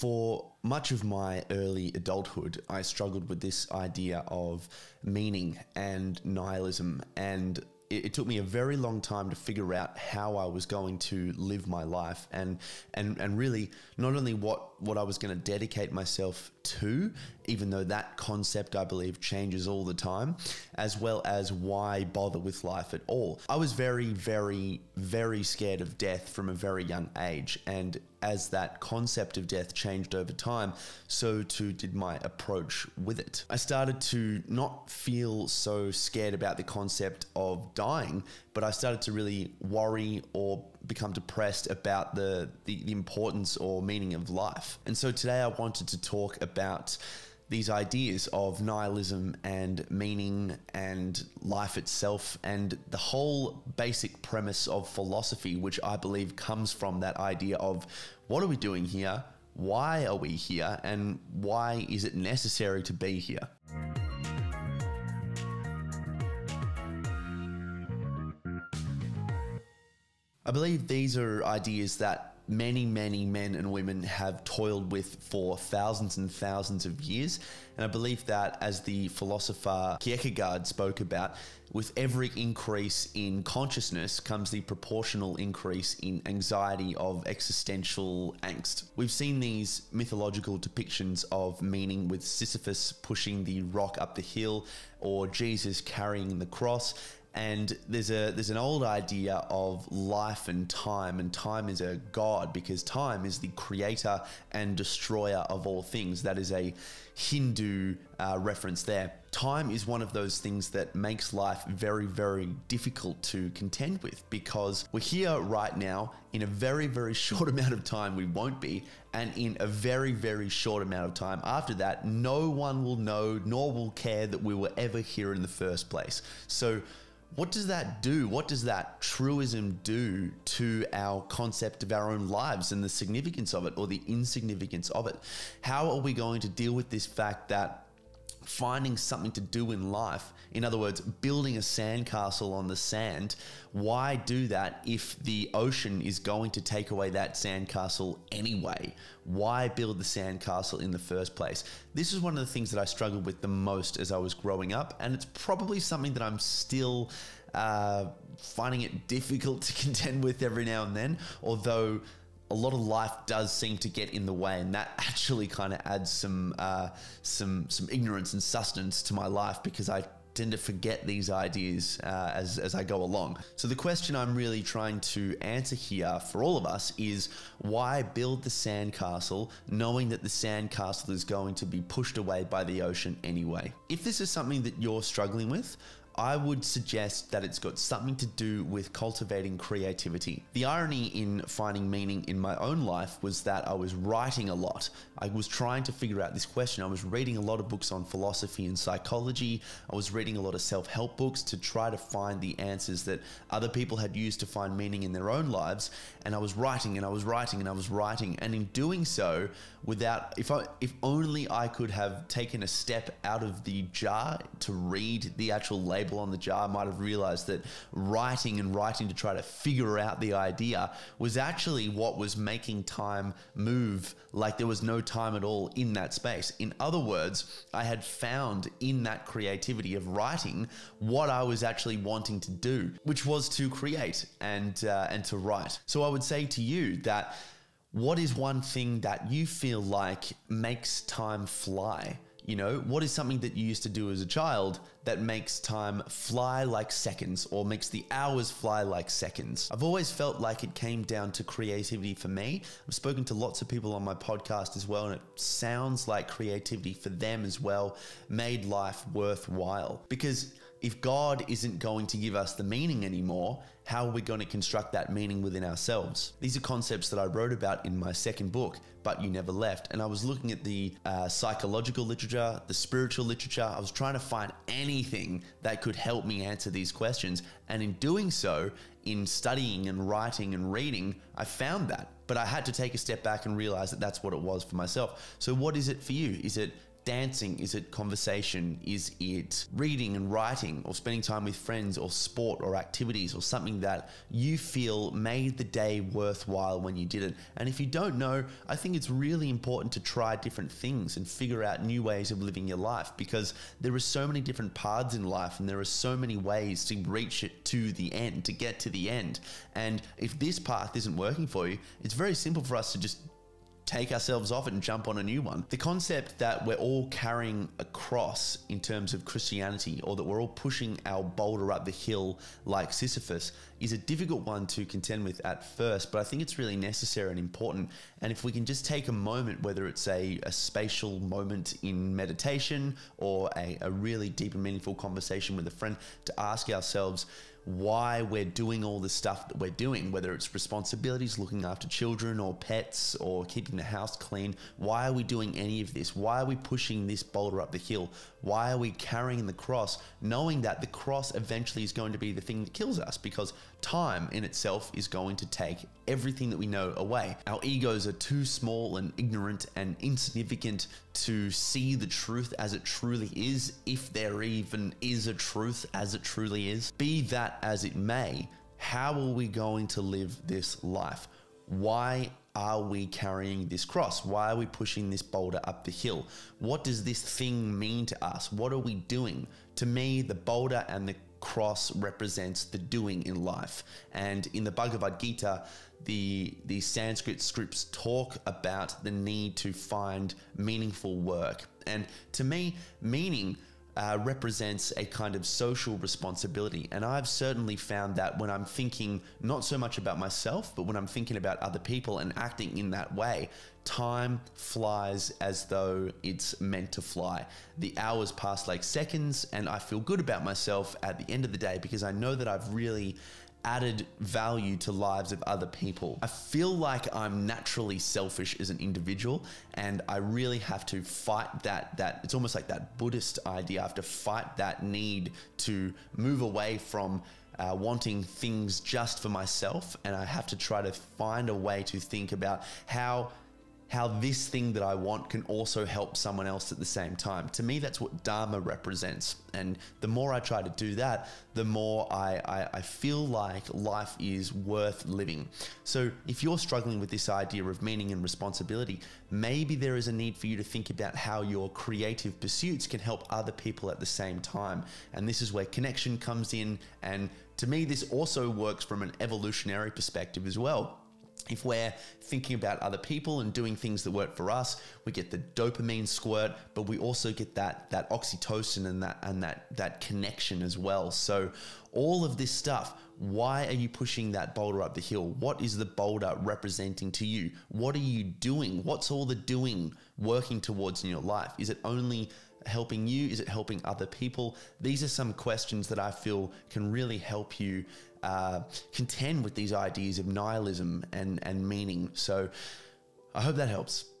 For much of my early adulthood, I struggled with this idea of meaning and nihilism. And it, it, took me a very long time to figure out how I was going to live my life and, and, and really not only what, what I was going to dedicate myself to, even though that concept I believe changes all the time, as well as why bother with life at all. I was very, very, very scared of death from a very young age. And as that concept of death changed over time, so too did my approach with it. I started to not feel so scared about the concept of dying, but I started to really worry or become depressed about the, the, the importance or meaning of life. And so today I wanted to talk about these ideas of nihilism and meaning and life itself and the whole basic premise of philosophy, which I believe comes from that idea of what are we doing here? Why are we here? And why is it necessary to be here? I believe these are ideas that many, many men and women have toiled with for thousands and thousands of years. And I believe that, as the philosopher Kierkegaard spoke about, with every increase in consciousness comes the proportional increase in anxiety of existential angst. We've seen these mythological depictions of meaning with Sisyphus pushing the rock up the hill or Jesus carrying the cross and there's a there's an old idea of life and time and time is a god because time is the creator and destroyer of all things that is a hindu uh, reference there time is one of those things that makes life very very difficult to contend with because we're here right now in a very very short amount of time we won't be and in a very very short amount of time after that no one will know nor will care that we were ever here in the first place so what does that do? What does that truism do to our concept of our own lives and the significance of it or the insignificance of it? How are we going to deal with this fact that finding something to do in life. In other words, building a sandcastle on the sand. Why do that if the ocean is going to take away that sandcastle anyway? Why build the sandcastle in the first place? This is one of the things that I struggled with the most as I was growing up, and it's probably something that I'm still. Uh, finding it difficult to contend with every now and then, although a lot of life does seem to get in the way, and that actually kind of adds some uh, some some ignorance and sustenance to my life because I tend to forget these ideas uh, as as I go along. So the question I'm really trying to answer here for all of us is why build the sandcastle knowing that the sandcastle is going to be pushed away by the ocean anyway? If this is something that you're struggling with, I would suggest that it's got something to do with cultivating creativity. The irony in finding meaning in my own life was that I was writing a lot. I was trying to figure out this question. I was reading a lot of books on philosophy and psychology. I was reading a lot of self help books to try to find the answers that other people had used to find meaning in their own lives. And I was writing and I was writing and I was writing. And in doing so, without, if, I, if only I could have taken a step out of the jar to read the actual label people on the jar might have realized that writing and writing to try to figure out the idea was actually what was making time move like there was no time at all in that space. In other words, I had found in that creativity of writing what I was actually wanting to do, which was to create and uh, and to write. So I would say to you that what is one thing that you feel like makes time fly? You know, what is something that you used to do as a child that makes time fly like seconds or makes the hours fly like seconds? I've always felt like it came down to creativity for me. I've spoken to lots of people on my podcast as well, and it sounds like creativity for them as well made life worthwhile because if God isn't going to give us the meaning anymore, how are we going to construct that meaning within ourselves? These are concepts that I wrote about in my second book, But You Never Left. And I was looking at the uh, psychological literature, the spiritual literature. I was trying to find anything that could help me answer these questions. And in doing so, in studying and writing and reading, I found that. But I had to take a step back and realize that that's what it was for myself. So, what is it for you? Is it dancing? Is it conversation? Is it reading and writing or spending time with friends or sport or activities or something that you feel made the day worthwhile when you did it? And if you don't know, I think it's really important to try different things and figure out new ways of living your life because there are so many different paths in life and there are so many ways to reach it to the end, to get to the end. And if this path isn't working for you, it's very simple for us to just take ourselves off it and jump on a new one. The concept that we're all carrying a cross in terms of Christianity or that we're all pushing our boulder up the hill like Sisyphus is a difficult one to contend with at first, but I think it's really necessary and important. And if we can just take a moment, whether it's a, a spatial moment in meditation or a, a really deep and meaningful conversation with a friend, to ask ourselves, why we're doing all the stuff that we're doing, whether it's responsibilities, looking after children or pets or keeping the house clean. Why are we doing any of this? Why are we pushing this boulder up the hill? Why are we carrying the cross, knowing that the cross eventually is going to be the thing that kills us? Because time in itself is going to take everything that we know away. Our egos are too small and ignorant and insignificant to see the truth as it truly is, if there even is a truth as it truly is. Be that as it may, how are we going to live this life? Why are we carrying this cross? Why are we pushing this boulder up the hill? What does this thing mean to us? What are we doing? To me, the boulder and the cross represents the doing in life. And in the Bhagavad Gita, the, the Sanskrit scripts talk about the need to find meaningful work. And to me, meaning uh, represents a kind of social responsibility. And I've certainly found that when I'm thinking not so much about myself, but when I'm thinking about other people and acting in that way, time flies as though it's meant to fly. The hours pass like seconds, and I feel good about myself at the end of the day because I know that I've really added value to lives of other people. I feel like I'm naturally selfish as an individual and I really have to fight that that it's almost like that Buddhist idea. I have to fight that need to move away from uh, wanting things just for myself and I have to try to find a way to think about how how this thing that I want can also help someone else at the same time. To me, that's what Dharma represents. And the more I try to do that, the more I, I, I, feel like life is worth living. So if you're struggling with this idea of meaning and responsibility, maybe there is a need for you to think about how your creative pursuits can help other people at the same time. And this is where connection comes in. And to me, this also works from an evolutionary perspective as well if we're thinking about other people and doing things that work for us, we get the dopamine squirt, but we also get that that oxytocin and that and that that connection as well. So all of this stuff, why are you pushing that boulder up the hill? What is the boulder representing to you? What are you doing? What's all the doing working towards in your life? Is it only helping you? Is it helping other people? These are some questions that I feel can really help you uh, contend with these ideas of nihilism and, and meaning. So I hope that helps.